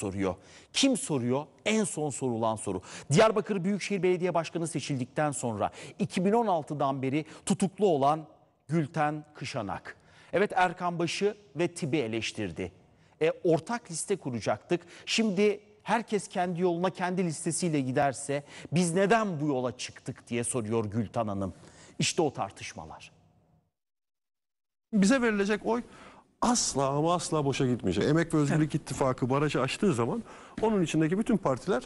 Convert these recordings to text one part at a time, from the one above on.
soruyor. Kim soruyor? En son sorulan soru. Diyarbakır Büyükşehir Belediye Başkanı seçildikten sonra 2016'dan beri tutuklu olan Gülten Kışanak. Evet Erkan Başı ve TİB'i eleştirdi. E, ortak liste kuracaktık. Şimdi herkes kendi yoluna kendi listesiyle giderse biz neden bu yola çıktık diye soruyor Gülten Hanım. İşte o tartışmalar. Bize verilecek oy asla ama asla boşa gitmeyecek. Emek ve Özgürlük İttifakı barajı açtığı zaman onun içindeki bütün partiler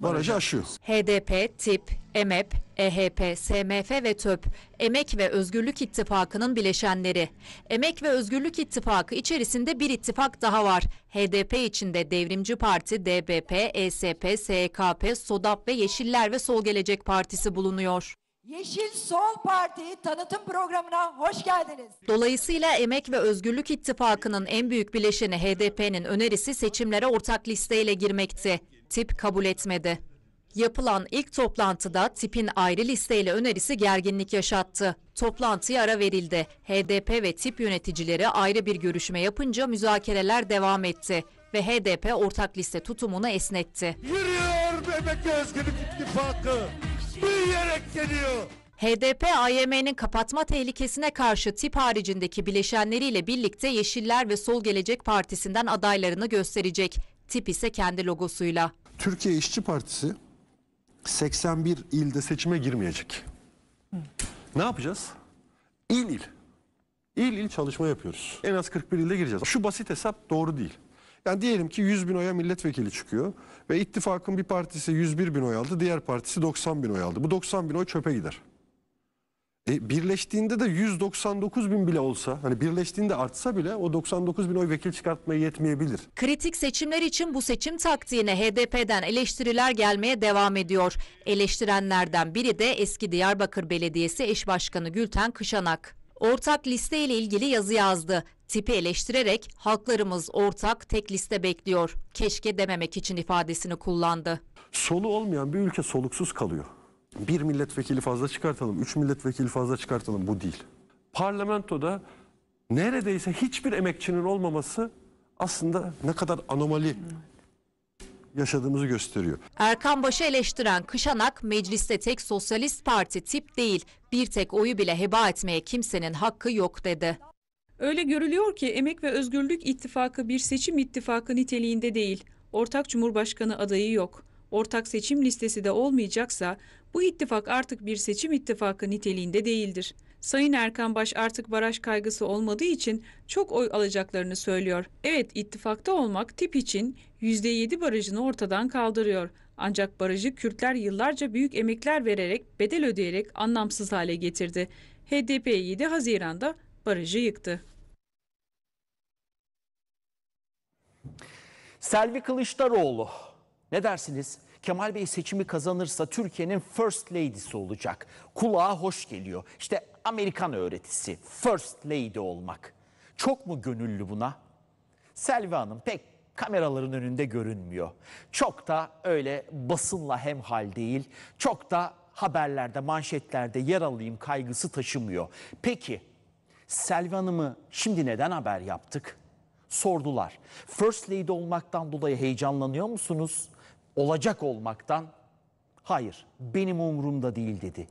barajı aşıyor. HDP, TIP, e EMEP, EHP, SMF ve TÖP, Emek ve Özgürlük İttifakı'nın bileşenleri. Emek ve Özgürlük İttifakı içerisinde bir ittifak daha var. HDP içinde Devrimci Parti, DBP, ESP, SKP, SODAP ve Yeşiller ve Sol Gelecek Partisi bulunuyor. Yeşil Sol Parti tanıtım programına hoş geldiniz. Dolayısıyla Emek ve Özgürlük İttifakı'nın en büyük bileşeni HDP'nin önerisi seçimlere ortak listeyle girmekti. Tip kabul etmedi. Yapılan ilk toplantıda tipin ayrı listeyle önerisi gerginlik yaşattı. Toplantıya ara verildi. HDP ve tip yöneticileri ayrı bir görüşme yapınca müzakereler devam etti ve HDP ortak liste tutumunu esnetti. Yürüyor Emek ve Özgürlük İttifakı büyüyerek geliyor. HDP, AYM'nin kapatma tehlikesine karşı tip haricindeki bileşenleriyle birlikte Yeşiller ve Sol Gelecek Partisi'nden adaylarını gösterecek. Tip ise kendi logosuyla. Türkiye İşçi Partisi 81 ilde seçime girmeyecek. Hı. Ne yapacağız? İl il. İl il çalışma yapıyoruz. En az 41 ilde gireceğiz. Şu basit hesap doğru değil. Yani diyelim ki 100 bin oya milletvekili çıkıyor ve ittifakın bir partisi 101 bin oy aldı, diğer partisi 90 bin oy aldı. Bu 90 bin oy çöpe gider. E, birleştiğinde de 199 bin bile olsa, hani birleştiğinde artsa bile o 99 bin oy vekil çıkartmaya yetmeyebilir. Kritik seçimler için bu seçim taktiğine HDP'den eleştiriler gelmeye devam ediyor. Eleştirenlerden biri de eski Diyarbakır Belediyesi eş başkanı Gülten Kışanak ortak liste ile ilgili yazı yazdı. Tipi eleştirerek halklarımız ortak tek liste bekliyor. Keşke dememek için ifadesini kullandı. Solu olmayan bir ülke soluksuz kalıyor. Bir milletvekili fazla çıkartalım, üç milletvekili fazla çıkartalım bu değil. Parlamentoda neredeyse hiçbir emekçinin olmaması aslında ne kadar anomali yaşadığımızı gösteriyor. Erkan Baş'ı eleştiren Kışanak mecliste tek sosyalist parti tip değil bir tek oyu bile heba etmeye kimsenin hakkı yok dedi. Öyle görülüyor ki Emek ve Özgürlük İttifakı bir seçim ittifakı niteliğinde değil. Ortak Cumhurbaşkanı adayı yok. Ortak seçim listesi de olmayacaksa bu ittifak artık bir seçim ittifakı niteliğinde değildir. Sayın Erkan Baş artık baraj kaygısı olmadığı için çok oy alacaklarını söylüyor. Evet ittifakta olmak tip için %7 barajını ortadan kaldırıyor. Ancak barajı Kürtler yıllarca büyük emekler vererek, bedel ödeyerek anlamsız hale getirdi. HDP 7 Haziran'da barajı yıktı. Selvi Kılıçdaroğlu ne dersiniz? Kemal Bey seçimi kazanırsa Türkiye'nin first lady'si olacak. Kulağa hoş geliyor. İşte Amerikan öğretisi first lady olmak. Çok mu gönüllü buna? Selvi Hanım pek kameraların önünde görünmüyor. Çok da öyle basınla hemhal değil. Çok da haberlerde, manşetlerde yer alayım kaygısı taşımıyor. Peki Selvi Hanım'ı şimdi neden haber yaptık? sordular. First Lady olmaktan dolayı heyecanlanıyor musunuz? Olacak olmaktan hayır benim umurumda değil dedi.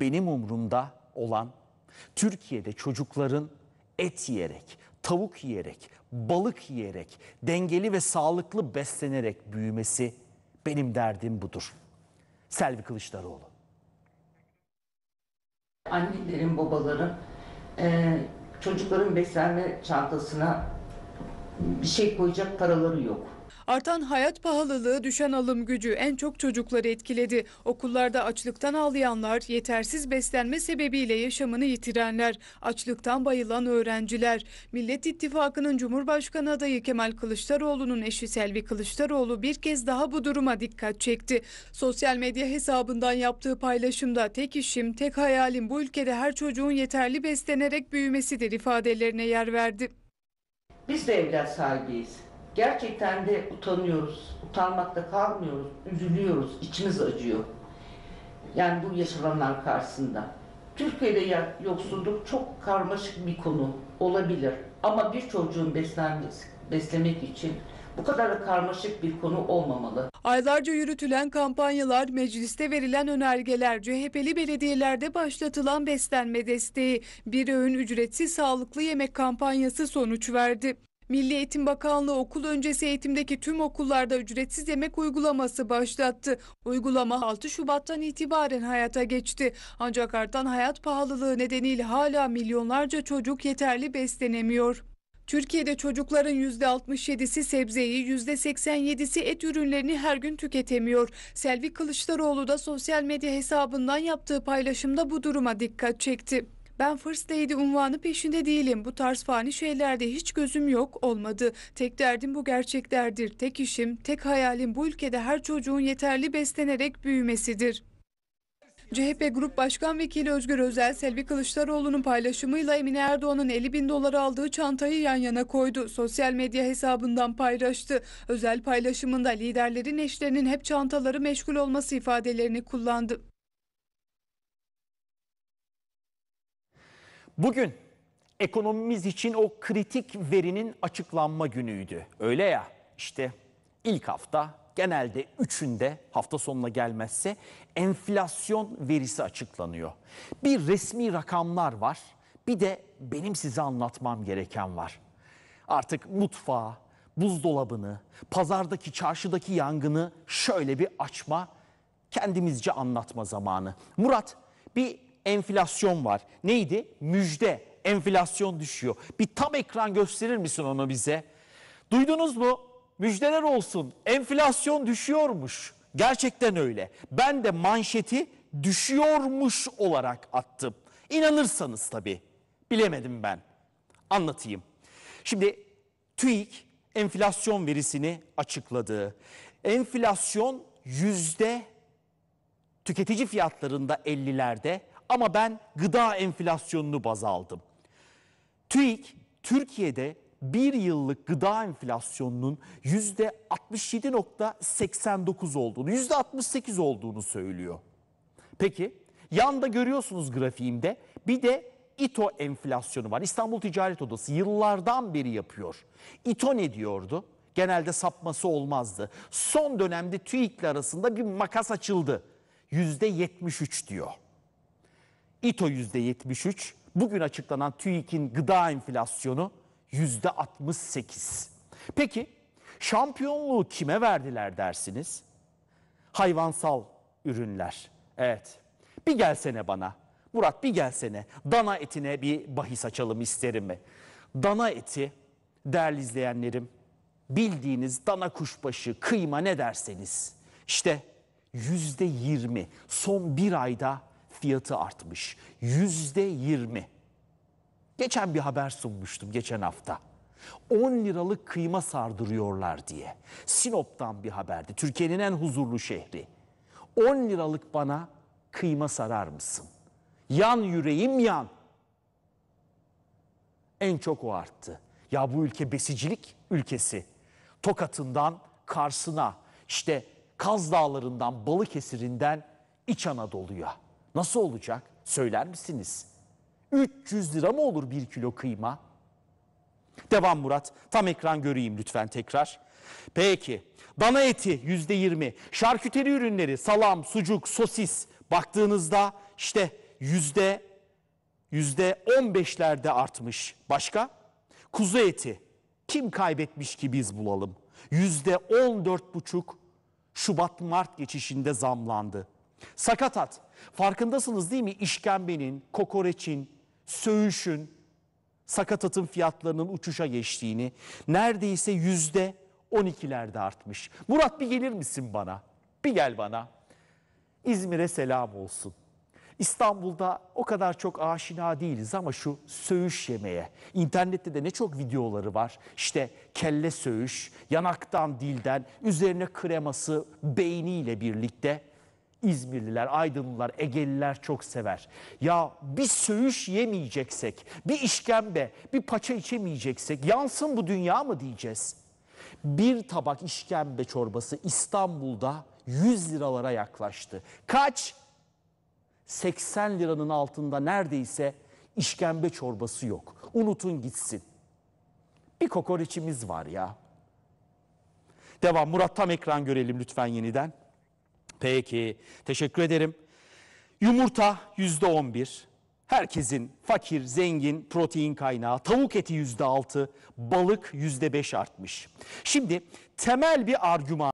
Benim umurumda olan Türkiye'de çocukların et yiyerek, tavuk yiyerek, balık yiyerek, dengeli ve sağlıklı beslenerek büyümesi benim derdim budur. Selvi Kılıçdaroğlu. Annelerin, babaların e, çocukların beslenme çantasına bir şey koyacak paraları yok. Artan hayat pahalılığı, düşen alım gücü en çok çocukları etkiledi. Okullarda açlıktan ağlayanlar, yetersiz beslenme sebebiyle yaşamını yitirenler, açlıktan bayılan öğrenciler. Millet İttifakı'nın Cumhurbaşkanı adayı Kemal Kılıçdaroğlu'nun eşi Selvi Kılıçdaroğlu bir kez daha bu duruma dikkat çekti. Sosyal medya hesabından yaptığı paylaşımda tek işim, tek hayalim bu ülkede her çocuğun yeterli beslenerek büyümesidir ifadelerine yer verdi. Biz de evlat sahibiyiz. Gerçekten de utanıyoruz. Utanmakta kalmıyoruz. Üzülüyoruz. İçimiz acıyor. Yani bu yaşananlar karşısında. Türkiye'de yoksulluk çok karmaşık bir konu olabilir. Ama bir çocuğun beslenmesi, beslemek için bu kadar karmaşık bir konu olmamalı. Aylarca yürütülen kampanyalar, mecliste verilen önergeler, CHP'li belediyelerde başlatılan beslenme desteği, bir öğün ücretsiz sağlıklı yemek kampanyası sonuç verdi. Milli Eğitim Bakanlığı okul öncesi eğitimdeki tüm okullarda ücretsiz yemek uygulaması başlattı. Uygulama 6 Şubat'tan itibaren hayata geçti. Ancak artan hayat pahalılığı nedeniyle hala milyonlarca çocuk yeterli beslenemiyor. Türkiye'de çocukların %67'si sebzeyi, %87'si et ürünlerini her gün tüketemiyor. Selvi Kılıçdaroğlu da sosyal medya hesabından yaptığı paylaşımda bu duruma dikkat çekti. Ben First Lady unvanı peşinde değilim. Bu tarz fani şeylerde hiç gözüm yok olmadı. Tek derdim bu gerçeklerdir. Tek işim, tek hayalim bu ülkede her çocuğun yeterli beslenerek büyümesidir. CHP Grup Başkan Vekili Özgür Özel, Selvi Kılıçdaroğlu'nun paylaşımıyla Emine Erdoğan'ın 50 bin doları aldığı çantayı yan yana koydu. Sosyal medya hesabından paylaştı. Özel paylaşımında liderlerin eşlerinin hep çantaları meşgul olması ifadelerini kullandı. Bugün ekonomimiz için o kritik verinin açıklanma günüydü. Öyle ya işte ilk hafta genelde üçünde hafta sonuna gelmezse enflasyon verisi açıklanıyor. Bir resmi rakamlar var bir de benim size anlatmam gereken var. Artık mutfağı, buzdolabını, pazardaki çarşıdaki yangını şöyle bir açma kendimizce anlatma zamanı. Murat bir enflasyon var. Neydi? Müjde. Enflasyon düşüyor. Bir tam ekran gösterir misin onu bize? Duydunuz mu? müjdeler olsun enflasyon düşüyormuş. Gerçekten öyle. Ben de manşeti düşüyormuş olarak attım. İnanırsanız tabii. Bilemedim ben. Anlatayım. Şimdi TÜİK enflasyon verisini açıkladı. Enflasyon yüzde tüketici fiyatlarında 50'lerde ama ben gıda enflasyonunu baz aldım. TÜİK Türkiye'de bir yıllık gıda enflasyonunun %67.89 olduğunu, %68 olduğunu söylüyor. Peki yanda görüyorsunuz grafiğimde bir de İTO enflasyonu var. İstanbul Ticaret Odası yıllardan beri yapıyor. İTO ne diyordu? Genelde sapması olmazdı. Son dönemde TÜİK'le arasında bir makas açıldı. %73 diyor. İTO %73. Bugün açıklanan TÜİK'in gıda enflasyonu yüzde 68. Peki şampiyonluğu kime verdiler dersiniz? Hayvansal ürünler. Evet. Bir gelsene bana. Murat bir gelsene. Dana etine bir bahis açalım isterim mi? Dana eti değerli izleyenlerim bildiğiniz dana kuşbaşı, kıyma ne derseniz işte yüzde yirmi son bir ayda fiyatı artmış. Yüzde yirmi. Geçen bir haber sunmuştum geçen hafta. 10 liralık kıyma sardırıyorlar diye. Sinop'tan bir haberdi. Türkiye'nin en huzurlu şehri. 10 liralık bana kıyma sarar mısın? Yan yüreğim yan. En çok o arttı. Ya bu ülke besicilik ülkesi. Tokat'ından Kars'ına, işte Kaz Dağları'ndan Balıkesir'inden İç Anadolu'ya. Nasıl olacak? Söyler misiniz? 300 lira mı olur bir kilo kıyma? Devam Murat. Tam ekran göreyim lütfen tekrar. Peki. Dana eti yüzde yirmi. Şarküteri ürünleri salam, sucuk, sosis. Baktığınızda işte yüzde yüzde on beşlerde artmış. Başka? Kuzu eti. Kim kaybetmiş ki biz bulalım? Yüzde on dört buçuk Şubat-Mart geçişinde zamlandı. Sakatat. Farkındasınız değil mi? İşkembenin, kokoreçin, söğüşün, sakatatın fiyatlarının uçuşa geçtiğini, neredeyse yüzde 12'lerde artmış. Murat bir gelir misin bana? Bir gel bana. İzmir'e selam olsun. İstanbul'da o kadar çok aşina değiliz ama şu söğüş yemeye. İnternette de ne çok videoları var. İşte kelle söğüş, yanaktan dilden, üzerine kreması, beyniyle birlikte İzmirliler, Aydınlılar, Egeliler çok sever. Ya bir söğüş yemeyeceksek, bir işkembe, bir paça içemeyeceksek yansın bu dünya mı diyeceğiz? Bir tabak işkembe çorbası İstanbul'da 100 liralara yaklaştı. Kaç? 80 liranın altında neredeyse işkembe çorbası yok. Unutun gitsin. Bir kokoreçimiz var ya. Devam Murat tam ekran görelim lütfen yeniden. Peki, teşekkür ederim. Yumurta yüzde on bir. Herkesin fakir, zengin, protein kaynağı, tavuk eti yüzde altı, balık yüzde beş artmış. Şimdi temel bir argüman.